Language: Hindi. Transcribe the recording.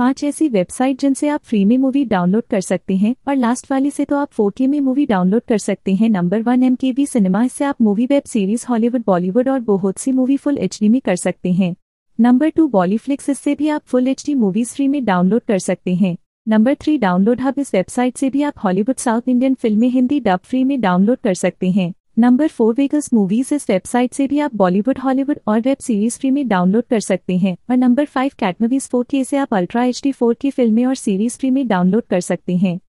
पांच ऐसी वेबसाइट जिनसे आप फ्री में मूवी डाउनलोड कर सकते हैं और लास्ट वाली से तो आप फोर में मूवी डाउनलोड कर सकते हैं number one M K cinema इससे आप movie web series Hollywood Bollywood और बहुत सी मूवी फुल एच में कर सकते हैं नंबर टू बॉलीफ्लिक्स इससे भी आप full H D movies free में डाउनलोड कर सकते हैं नंबर थ्री डाउनलोड हब इस वेबसाइट से भी आप हॉलीवुड साउथ इंडियन फिल्में हिंदी डब फ्री में डाउनलोड कर सकते हैं नंबर फोर वेगल्स मूवीज इस वेबसाइट से भी आप बॉलीवुड हॉलीवुड और वेब सीरीज फ्री में डाउनलोड कर सकते हैं और नंबर फाइव कैटमवीज फोर के से आप अल्ट्रा एच डी फोर की फिल्में और सीरीज फ्री में डाउनलोड कर सकते हैं